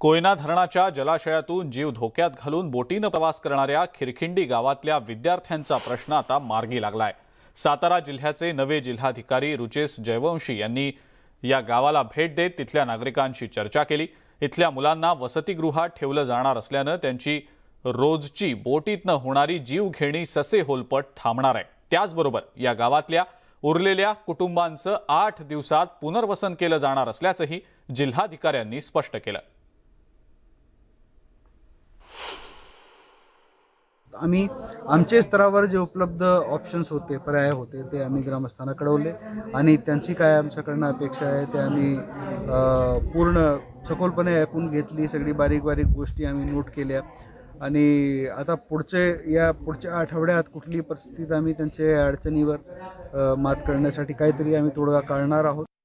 कोयना धरणाच्या जलाशयातून जीव धोक्यात घालून बोटीनं प्रवास करणाऱ्या खिरखिंडी गावातल्या विद्यार्थ्यांचा प्रश्न आता मार्गी लागलाय सातारा जिल्ह्याचे नवे जिल्हाधिकारी रुचेश जयवंशी यांनी या गावाला भेट देत तिथल्या नागरिकांशी चर्चा केली इथल्या मुलांना वसतिगृहात ठेवलं जाणार असल्यानं त्यांची रोजची बोटीतनं होणारी जीवघेणी ससेहोलपट थांबणार आहे त्याचबरोबर या गावातल्या उरलेल्या कुटुंबांचं आठ दिवसात पुनर्वसन केलं जाणार असल्याचंही जिल्हाधिकाऱ्यांनी स्पष्ट केलं आम्ही आमचे स्तरावर जे उपलब्ध ऑप्शन्स होते पर्याय होते ते आम्ही ग्रामस्थांना कळवले आणि त्यांची काय आमच्याकडनं अपेक्षा आहे ते आम्ही पूर्ण सखोलपणे ऐकून घेतली सगळी बारीक बारीक गोष्टी आम्ही नोट केल्या आणि आता पुढचे या पुढच्या आठवड्यात कुठलीही परिस्थितीत आम्ही त्यांच्या अडचणीवर मात करण्यासाठी काहीतरी आम्ही तोडगा काढणार आहोत